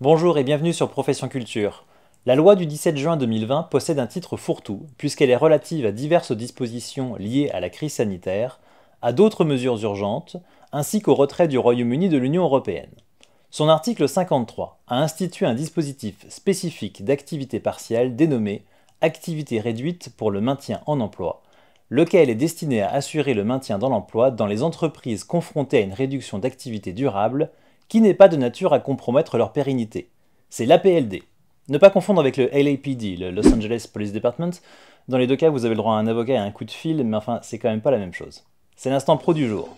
Bonjour et bienvenue sur Profession Culture. La loi du 17 juin 2020 possède un titre fourre-tout, puisqu'elle est relative à diverses dispositions liées à la crise sanitaire, à d'autres mesures urgentes, ainsi qu'au retrait du Royaume-Uni de l'Union européenne. Son article 53 a institué un dispositif spécifique d'activité partielle dénommé activité réduite pour le maintien en emploi, lequel est destiné à assurer le maintien dans l'emploi dans les entreprises confrontées à une réduction d'activité durable qui n'est pas de nature à compromettre leur pérennité. C'est l'APLD. Ne pas confondre avec le LAPD, le Los Angeles Police Department. Dans les deux cas, vous avez le droit à un avocat et un coup de fil, mais enfin, c'est quand même pas la même chose. C'est l'instant pro du jour.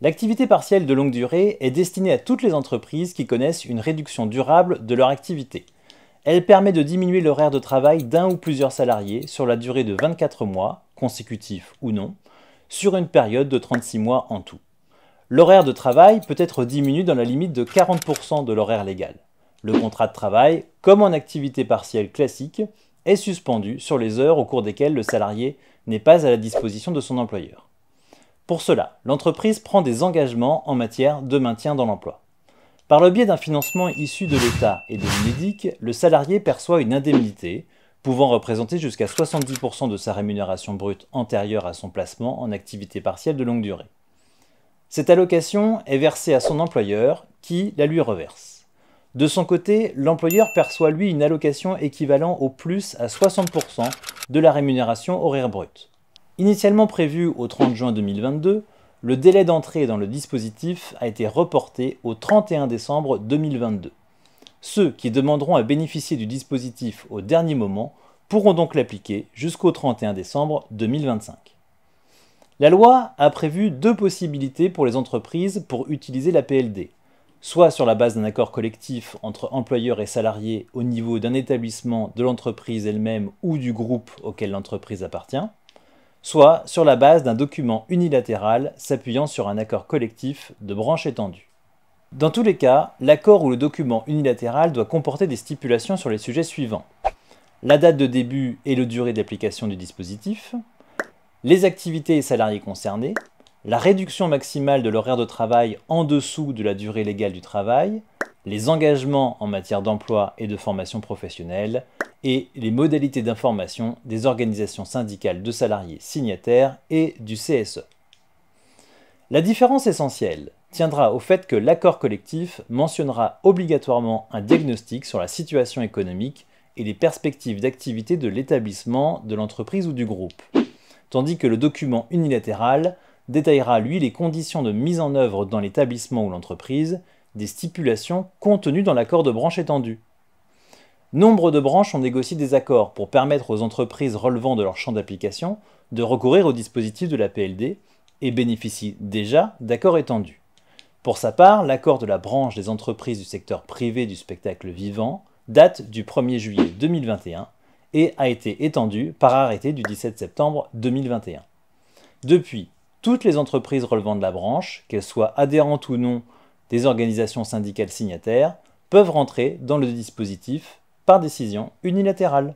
L'activité partielle de longue durée est destinée à toutes les entreprises qui connaissent une réduction durable de leur activité. Elle permet de diminuer l'horaire de travail d'un ou plusieurs salariés sur la durée de 24 mois, consécutifs ou non, sur une période de 36 mois en tout. L'horaire de travail peut être diminué dans la limite de 40% de l'horaire légal. Le contrat de travail, comme en activité partielle classique, est suspendu sur les heures au cours desquelles le salarié n'est pas à la disposition de son employeur. Pour cela, l'entreprise prend des engagements en matière de maintien dans l'emploi. Par le biais d'un financement issu de l'État et de l'UNEDIC, le salarié perçoit une indemnité, pouvant représenter jusqu'à 70% de sa rémunération brute antérieure à son placement en activité partielle de longue durée. Cette allocation est versée à son employeur, qui la lui reverse. De son côté, l'employeur perçoit lui une allocation équivalent au plus à 60% de la rémunération horaire brute. Initialement prévue au 30 juin 2022, le délai d'entrée dans le dispositif a été reporté au 31 décembre 2022. Ceux qui demanderont à bénéficier du dispositif au dernier moment pourront donc l'appliquer jusqu'au 31 décembre 2025. La loi a prévu deux possibilités pour les entreprises pour utiliser la PLD, soit sur la base d'un accord collectif entre employeurs et salariés au niveau d'un établissement de l'entreprise elle-même ou du groupe auquel l'entreprise appartient, soit sur la base d'un document unilatéral s'appuyant sur un accord collectif de branche étendue. Dans tous les cas, l'accord ou le document unilatéral doit comporter des stipulations sur les sujets suivants. La date de début et le durée d'application du dispositif, les activités et salariés concernés, la réduction maximale de l'horaire de travail en dessous de la durée légale du travail, les engagements en matière d'emploi et de formation professionnelle et les modalités d'information des organisations syndicales de salariés signataires et du CSE. La différence essentielle tiendra au fait que l'accord collectif mentionnera obligatoirement un diagnostic sur la situation économique et les perspectives d'activité de l'établissement, de l'entreprise ou du groupe, tandis que le document unilatéral détaillera lui les conditions de mise en œuvre dans l'établissement ou l'entreprise des stipulations contenues dans l'accord de branche étendue. Nombre de branches ont négocié des accords pour permettre aux entreprises relevant de leur champ d'application de recourir au dispositif de la PLD et bénéficient déjà d'accords étendus. Pour sa part, l'accord de la branche des entreprises du secteur privé du spectacle vivant date du 1er juillet 2021 et a été étendu par arrêté du 17 septembre 2021. Depuis, toutes les entreprises relevant de la branche, qu'elles soient adhérentes ou non des organisations syndicales signataires peuvent rentrer dans le dispositif par décision unilatérale.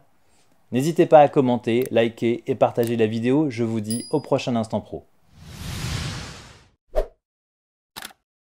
N'hésitez pas à commenter, liker et partager la vidéo, je vous dis au prochain instant pro.